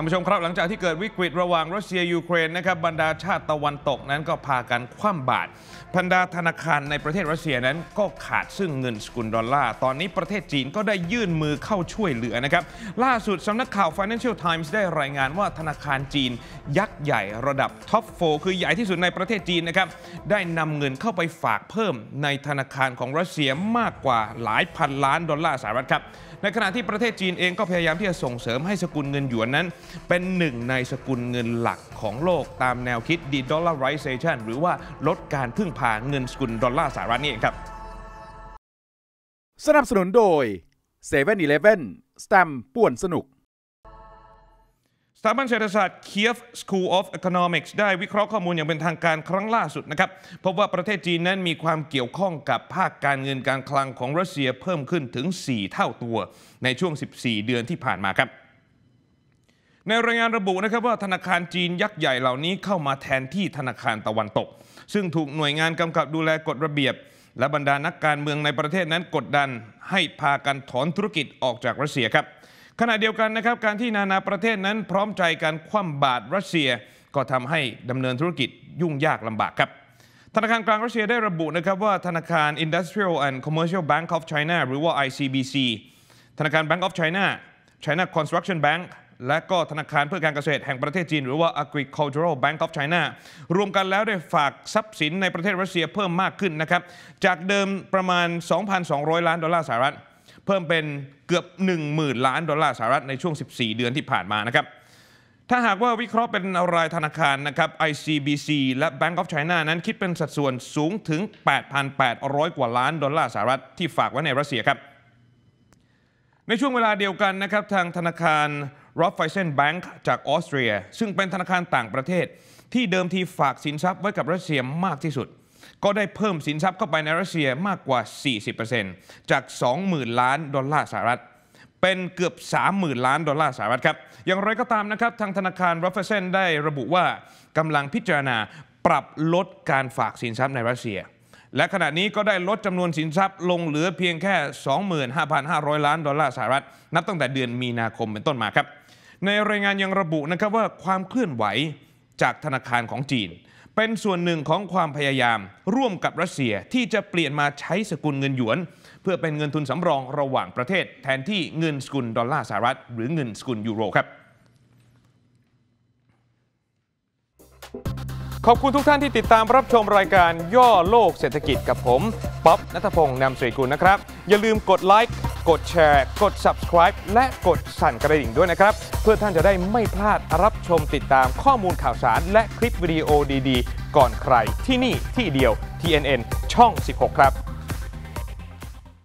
านผู้ชมครับ หลังจากที่เกิดวิกฤตระหว่างรัสเซียยูเครนนะครับบรรดาชาติตะวันตกนั้นก็พากันคว่ำบาตรบรรดาธนาคารในประเทศรัสเซียนั้นก็ขาดซึ่งเงินสกุลดอลลาร์ ตอนนี้ประเทศจีนก็ได้ยื่นมือเข้าช่วยเหลือนะครับ ล่าสุดสำนักข่าว Financial Times ได้รายงานว่าธนาคารจีนยักษ์ใหญ่ระดับท็อปโฟคือใหญ่ที่สุดในประเทศจีนนะครับได้นำเงินเข้าไปฝากเพิ่มในธนาคารของรัสเซียมากกว่าหลายพันล้านดอลลาร์สหรัฐครับ ในขณะที่ประเทศจีนเองก็พยายามที่จะส่งเสริมให้สกุลเงินหยวนนั้นเป็นหนึ่งในสกุลเงินหลักของโลกตามแนวคิด de-dollarization หรือว่าลดการพึ่งพาเงินสกุลดอลลาร์สหรัฐนี่เองครับสนับสนุนโดย7 e เ e ่ e อีเลสแตมป่วนสนุกสถาบันเศรษฐศาสตร์ Kiev School of Economics ได้วิเคราะห์ข้อมูลอย่างเป็นทางการครั้งล่าสุดนะครับพบว่าประเทศจีนนั้นมีความเกี่ยวข้องกับภาคการเงินการคลังของรัสเซียเพิ่มขึ้นถึง 4 เท่าตัวในช่วง 14 เดือนที่ผ่านมาครับในรายงานระบุนะครับว่าธนาคารจีนยักษ์ใหญ่เหล่านี้เข้ามาแทนที่ธนาคารตะวันตก ซึ่งถูกหน่วยงานกำกับดูแลกฎระเบียบ และบรรดานักการเมืองในประเทศนั้นกดดันให้พากันถอนธุรกิจออกจากรัสเซียครับขณะเดียวกันนะครับการที่นานาประเทศนั้นพร้อมใจการคว่ำบาตรรัสเซีย ก็ทำให้ดำเนินธุรกิจยุ่งยากลำบากครับ ธนาคารกลางรัสเซียได้ระบุนะครับว่าธนาคาร Industrial and Commercial Bank of China หรือว่า ICBC ธนาคาร Bank of China China Construction Bank และก็ธนาคารเพื่อการเกษตรแห่งประเทศจีนหรือว่า Agricultural Bank of China รวมกันแล้วได้ฝากทรัพย์สินในประเทศรัสเซียเพิ่มมากขึ้นนะครับจากเดิมประมาณ 2,200 ล้านดอลลาร์สหรัฐเพิ่มเป็นเกือบ 10,000 ล้านดอลลาร์สหรัฐในช่วง 14 เดือนที่ผ่านมานะครับถ้าหากว่าวิเคราะห์เป็นรายธนาคารนะครับ ICBC และ Bank of China นั้นคิดเป็นสัดส่วนสูงถึง 8,800 กว่าล้านดอลลาร์สหรัฐที่ฝากไว้ในรัสเซียครับในช่วงเวลาเดียวกันนะครับทางธนาคาร r o b f i s e n Bank จากออสเตรีย ซึ่งเป็นธนาคารต่างประเทศ ที่เดิมทีฝากสินทรัพย์ไว้กับรัสเซียมากที่สุด ก็ได้เพิ่มสินทรัพย์เข้าไปในรัสเซียมากกว่า 40%จาก 20,000 ล้านดอลลาร์สหรัฐ เป็นเกือบ 30,000 ล้านดอลลาร์สหรัฐครับ อย่างไรก็ตามนะครับทางธนาคารรัฟเฟเซนได้ระบุว่ากำลังพิจารณาปรับลดการฝากสินทรัพย์ในรัสเซียและขณะนี้ก็ได้ลดจำนวนสินทรัพย์ ลงเหลือเพียงแค่ 25,500 ล้านดอลลาร์สหรัฐ นับตั้งแต่เดือนมีนาคมเป็นต้นมาครับ ในรายงานยังระบุนะครับว่าความเคลื่อนไหวจากธนาคารของจีน เป็นส่วนหนึ่งของความพยายามร่วมกับรัสเซียที่จะเปลี่ยนมาใช้สกุลเงินหยวน เพื่อเป็นเงินทุนสำรองระหว่างประเทศ แทนที่เงินสกุลดอลลาร์สหรัฐ หรือเงินสกุลยูโรครับขอบคุณทุกท่านที่ติดตามรับชมรายการย่อโลกเศรษฐกิจกับผม ป๊อบนัทพงศ์นำสุริกุลนะครับ อย่าลืมกดไลค์กดแชร์กด subscribe และกดสั่นกระดิ่งด้วยนะครับ เพื่อท่านจะได้ไม่พลาดรับชมติดตามข้อมูลข่าวสาร และคลิปวิดีโอดีๆ ก่อนใครที่นี่ที่เดียว TNN ช่อง 16 ครับ